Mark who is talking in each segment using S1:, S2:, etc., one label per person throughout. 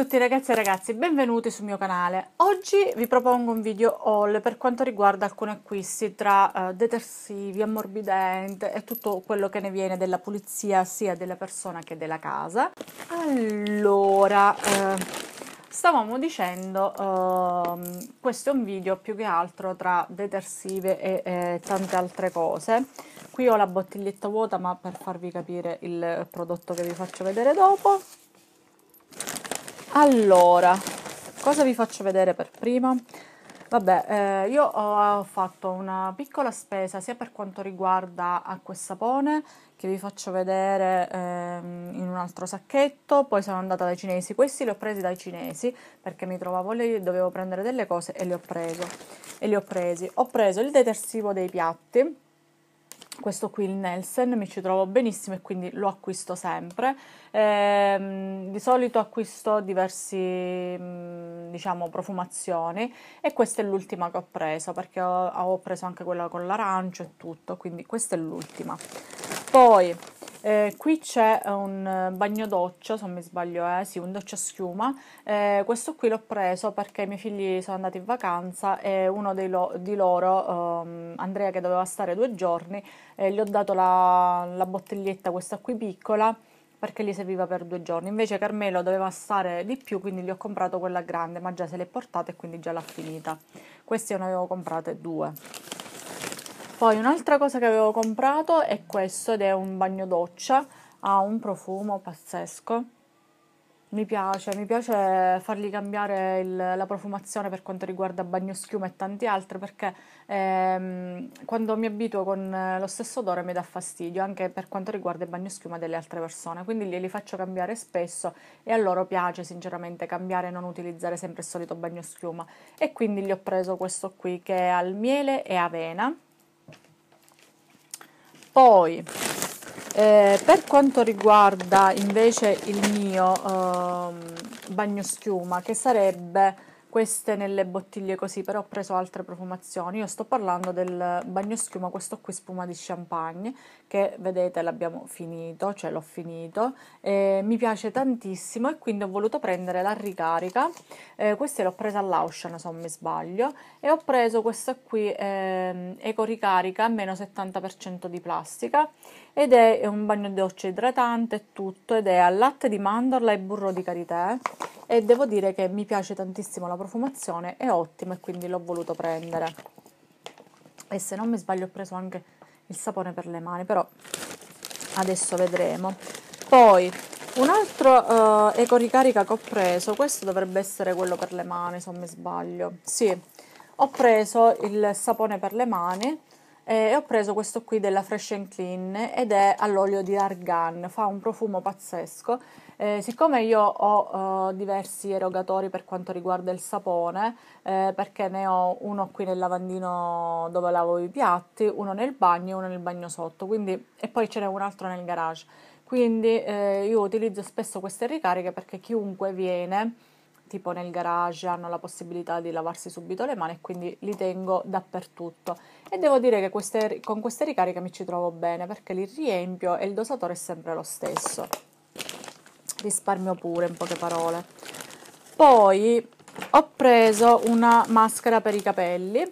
S1: tutti ragazzi e ragazzi, benvenuti sul mio canale. Oggi vi propongo un video haul per quanto riguarda alcuni acquisti tra uh, detersivi, ammorbidente e tutto quello che ne viene della pulizia sia della persona che della casa. Allora, eh, stavamo dicendo, eh, questo è un video più che altro tra detersive e eh, tante altre cose. Qui ho la bottiglietta vuota ma per farvi capire il prodotto che vi faccio vedere dopo allora, cosa vi faccio vedere per prima? Vabbè, eh, io ho fatto una piccola spesa sia per quanto riguarda acqua e sapone, che vi faccio vedere ehm, in un altro sacchetto, poi sono andata dai cinesi, questi li ho presi dai cinesi perché mi trovavo lì, dovevo prendere delle cose e li ho presi. Ho preso il detersivo dei piatti, questo qui il Nelson mi ci trovo benissimo e quindi lo acquisto sempre. Ehm, di solito acquisto diversi mm, diciamo profumazioni e questa è l'ultima che ho preso perché ho, ho preso anche quella con l'arancio e tutto, quindi questa è l'ultima. Poi eh, qui c'è un eh, bagno doccia, se non mi sbaglio, eh, sì, un doccia schiuma. Eh, questo qui l'ho preso perché i miei figli sono andati in vacanza e uno lo- di loro, ehm, Andrea che doveva stare due giorni, eh, gli ho dato la, la bottiglietta, questa qui piccola, perché gli serviva per due giorni. Invece Carmelo doveva stare di più, quindi gli ho comprato quella grande, ma già se l'è portata e quindi già l'ha finita. Queste ne avevo comprate due. Poi un'altra cosa che avevo comprato è questo ed è un bagno doccia, ha un profumo pazzesco. Mi piace, mi piace fargli cambiare il, la profumazione per quanto riguarda bagno schiuma e tanti altri perché ehm, quando mi abituo con lo stesso odore mi dà fastidio anche per quanto riguarda il bagno schiuma delle altre persone, quindi glieli faccio cambiare spesso e a loro piace sinceramente cambiare e non utilizzare sempre il solito bagno schiuma e quindi gli ho preso questo qui che è al miele e avena poi, eh, per quanto riguarda invece il mio eh, schiuma che sarebbe queste nelle bottiglie così, però ho preso altre profumazioni. Io sto parlando del bagno schiuma, questo qui spuma di champagne, che vedete l'abbiamo finito, cioè l'ho finito. Eh, mi piace tantissimo e quindi ho voluto prendere la ricarica. Eh, questa l'ho presa all'Auchan, se non mi sbaglio. E ho preso questa qui, eh, Eco Ricarica, meno 70% di plastica ed è un bagno doccia idratante e tutto ed è al latte di mandorla e burro di karité eh. e devo dire che mi piace tantissimo la profumazione, è ottima e quindi l'ho voluto prendere. E se non mi sbaglio ho preso anche il sapone per le mani, però adesso vedremo. Poi un altro uh, eh, eco ricarica che ho preso, questo dovrebbe essere quello per le mani se non mi sbaglio, sì, ho preso il sapone per le mani eh, e ho preso questo qui della Fresh and Clean ed è all'olio di argan, fa un profumo pazzesco. Eh, siccome io ho uh, diversi erogatori per quanto riguarda il sapone, eh, perché ne ho uno qui nel lavandino dove lavo i piatti, uno nel bagno e uno nel bagno sotto, quindi, e poi ce n'è un altro nel garage. Quindi eh, io utilizzo spesso queste ricariche perché chiunque viene tipo nel garage hanno la possibilità di lavarsi subito le mani e quindi li tengo dappertutto e devo dire che queste, con queste ricariche mi ci trovo bene perché li riempio e il dosatore è sempre lo stesso risparmio pure in poche parole poi ho preso una maschera per i capelli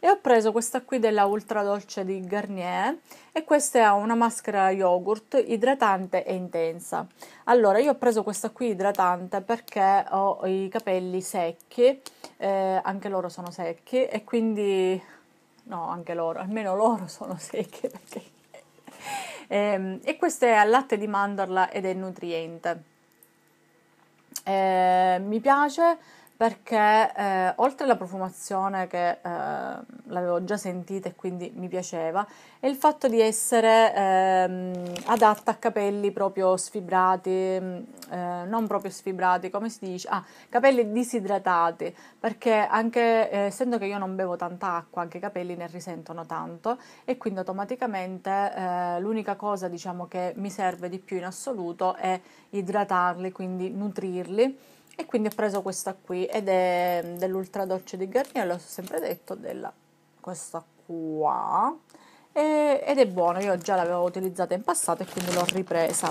S1: e ho preso questa qui della Ultra Dolce di Garnier e questa è una maschera yogurt idratante e intensa. Allora, io ho preso questa qui idratante perché ho i capelli secchi, eh, anche loro sono secchi e quindi no, anche loro, almeno loro sono secchi perché eh, e questa è al latte di mandorla ed è nutriente. Eh, mi piace perché eh, oltre alla profumazione che eh, l'avevo già sentita e quindi mi piaceva, è il fatto di essere eh, adatta a capelli proprio sfibrati, mm, eh, non proprio sfibrati, come si dice? Ah, capelli disidratati, perché anche eh, essendo che io non bevo tanta acqua, anche i capelli ne risentono tanto e quindi automaticamente eh, l'unica cosa diciamo che mi serve di più in assoluto è idratarli, quindi nutrirli e quindi ho preso questa qui ed è dell'ultra dolce di Garnier l'ho sempre detto della questa qua e, ed è buona io già l'avevo utilizzata in passato e quindi l'ho ripresa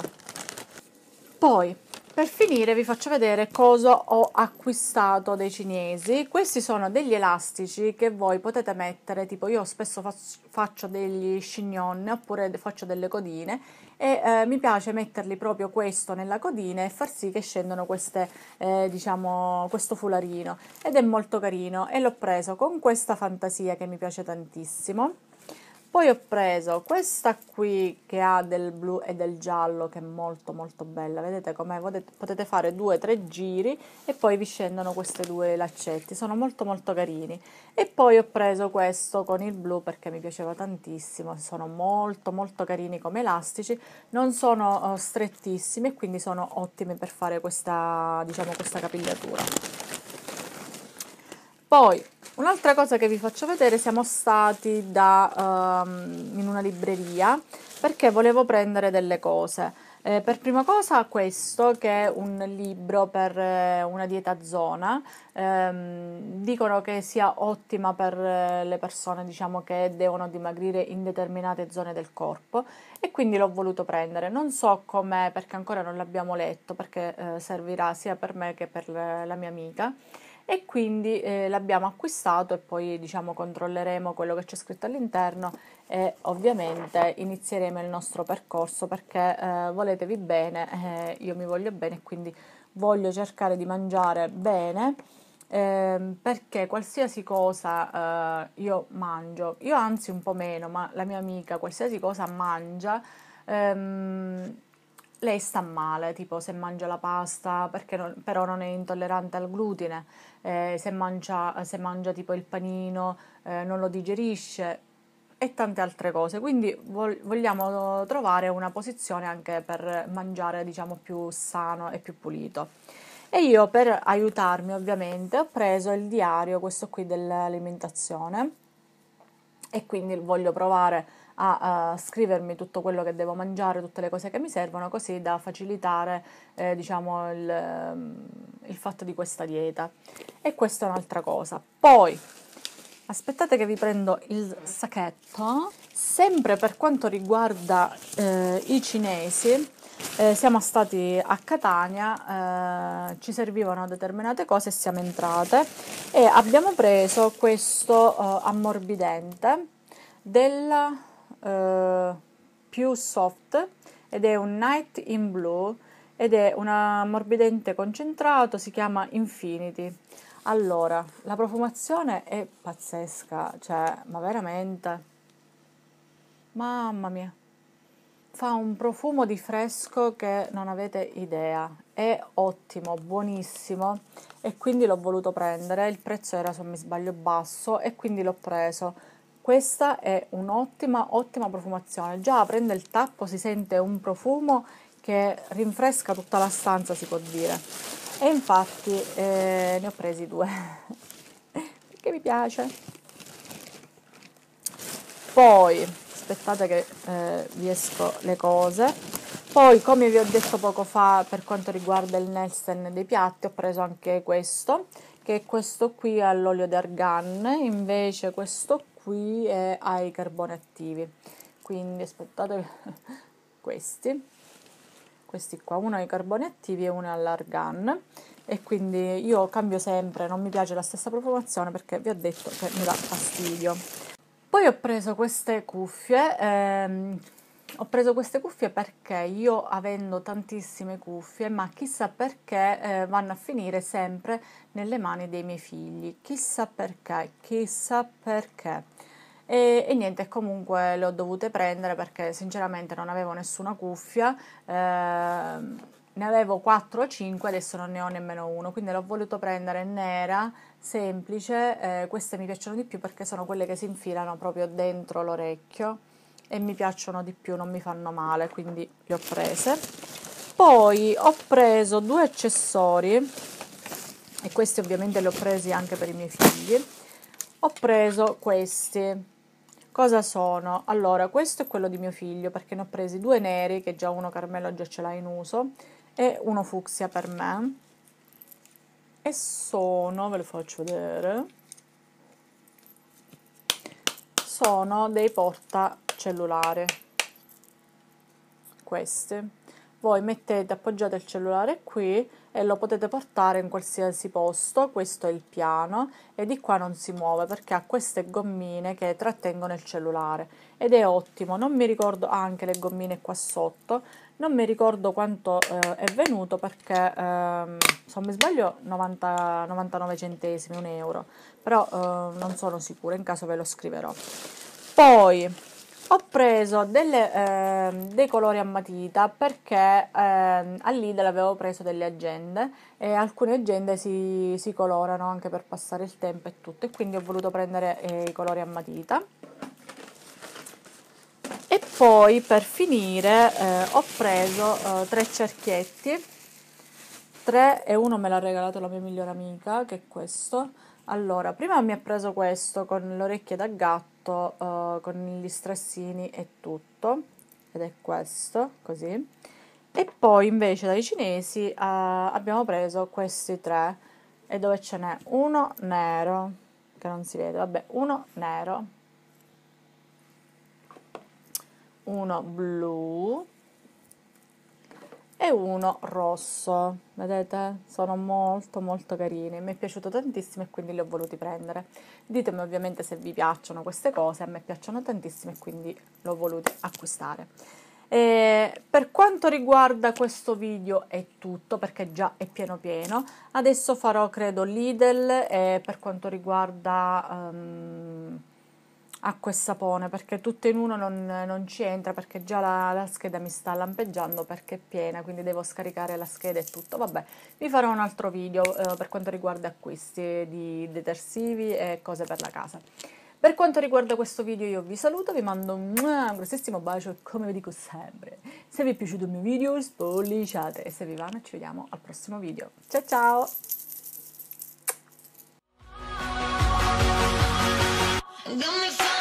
S1: poi per finire vi faccio vedere cosa ho acquistato dai cinesi. Questi sono degli elastici che voi potete mettere, tipo io spesso faccio degli chignon oppure faccio delle codine e eh, mi piace metterli proprio questo nella codina e far sì che scendano queste, eh, diciamo, questo fularino ed è molto carino e l'ho preso con questa fantasia che mi piace tantissimo poi ho preso questa qui che ha del blu e del giallo che è molto molto bella, vedete come potete fare due tre giri e poi vi scendono questi due laccetti, sono molto molto carini. E poi ho preso questo con il blu perché mi piaceva tantissimo, sono molto molto carini come elastici, non sono oh, strettissimi e quindi sono ottimi per fare questa, diciamo, questa capigliatura. Poi, un'altra cosa che vi faccio vedere, siamo stati da, um, in una libreria perché volevo prendere delle cose. Eh, per prima cosa questo che è un libro per eh, una dieta zona, eh, dicono che sia ottima per eh, le persone diciamo, che devono dimagrire in determinate zone del corpo e quindi l'ho voluto prendere. Non so com'è perché ancora non l'abbiamo letto perché eh, servirà sia per me che per eh, la mia amica e quindi eh, l'abbiamo acquistato e poi diciamo controlleremo quello che c'è scritto all'interno e ovviamente inizieremo il nostro percorso perché eh, voletevi bene, eh, io mi voglio bene quindi voglio cercare di mangiare bene ehm, perché qualsiasi cosa eh, io mangio, io anzi un po' meno, ma la mia amica qualsiasi cosa mangia ehm, lei sta male, tipo se mangia la pasta perché non, però non è intollerante al glutine, eh, se, mangia, se, mangia, tipo il panino eh, non lo digerisce e tante altre cose. Quindi vol- vogliamo trovare una posizione anche per mangiare diciamo più sano e più pulito. E io per aiutarmi ovviamente ho preso il diario, questo qui dell'alimentazione e quindi voglio provare a uh, scrivermi tutto quello che devo mangiare, tutte le cose che mi servono, così da facilitare eh, diciamo, il, ehm, il fatto di questa dieta. E questa è un'altra cosa. Poi, Aspettate che vi prendo il sacchetto. Sempre per quanto riguarda eh, i cinesi, eh, siamo stati a Catania, eh, ci servivano determinate cose siamo entrate e abbiamo preso questo eh, ammorbidente del eh, più soft ed è un Night in Blue ed è un ammorbidente concentrato, si chiama Infinity. Allora, la profumazione è pazzesca, cioè, ma veramente. Mamma mia. Fa un profumo di fresco che non avete idea. È ottimo, buonissimo e quindi l'ho voluto prendere. Il prezzo era, se non mi sbaglio, basso e quindi l'ho preso questa è un'ottima, ottima profumazione. Già aprendo il tappo si sente un profumo che rinfresca tutta la stanza, si può dire. E infatti eh, ne ho presi due perché mi piace. Poi aspettate che eh, vi esco le cose. Poi, come vi ho detto poco fa, per quanto riguarda il Nelson dei piatti, ho preso anche questo, che è questo qui all'olio d'argan. Invece, questo qui qui è ai carboni attivi quindi aspettate questi questi qua uno ai carboni attivi e uno all'argan e quindi io cambio sempre non mi piace la stessa profumazione perché vi ho detto che mi dà fastidio poi ho preso queste cuffie ehm, ho preso queste cuffie perché io avendo tantissime cuffie, ma chissà perché eh, vanno a finire sempre nelle mani dei miei figli. Chissà perché, chissà perché. E, e, niente, comunque le ho dovute prendere perché sinceramente non avevo nessuna cuffia. Eh, ne avevo 4 o 5, adesso non ne ho nemmeno uno, quindi l'ho voluto prendere nera, semplice, eh, queste mi piacciono di più perché sono quelle che si infilano proprio dentro l'orecchio e mi piacciono di più, non mi fanno male, quindi le ho prese. Poi ho preso due accessori e questi ovviamente li ho presi anche per i miei figli. Ho preso questi Cosa sono? Allora, questo è quello di mio figlio perché ne ho presi due neri, che già uno Carmelo già ce l'ha in uso, e uno fucsia per me. E sono, ve lo faccio vedere, sono dei porta cellulare. Queste voi mettete, appoggiate il cellulare qui e lo potete portare in qualsiasi posto, questo è il piano e di qua non si muove perché ha queste gommine che trattengono il cellulare ed è ottimo, non mi ricordo anche le gommine qua sotto, non mi ricordo quanto eh, è venuto perché ehm, se non mi sbaglio 90, 99 centesimi, un euro, però eh, non sono sicura, in caso ve lo scriverò. Poi ho preso delle, eh, dei colori a matita perché eh, a Lidl avevo preso delle agende e alcune agende si, si, colorano anche per passare il tempo e tutto e quindi ho voluto prendere eh, i colori a matita. E poi per finire eh, ho preso eh, tre cerchietti, tre e uno me l'ha regalato la mia migliore amica che è questo. Allora, prima mi ha preso questo con le orecchie da gatto fatto uh, eh, con gli strassini e tutto ed è questo così e poi invece dai cinesi uh, abbiamo preso questi tre e dove ce n'è uno nero che non si vede vabbè uno nero uno blu e uno rosso. Vedete? Sono molto molto carini, mi è piaciuto tantissimo e quindi li ho voluti prendere. Ditemi ovviamente se vi piacciono queste cose, a me piacciono tantissimo e quindi l'ho voluto acquistare. E per quanto riguarda questo video è tutto perché già è pieno pieno, adesso farò credo Lidl e per quanto riguarda... Um, acqua e sapone perché tutto in uno non, non ci entra perché già la, la, scheda mi sta lampeggiando perché è piena quindi devo scaricare la scheda e tutto vabbè vi farò un altro video eh, per quanto riguarda acquisti di detersivi e cose per la casa per quanto riguarda questo video io vi saluto, vi mando un grossissimo bacio e come vi dico sempre. Se vi è piaciuto il mio video spolliciate e se vi va noi ci vediamo al prossimo video. Ciao ciao! Don't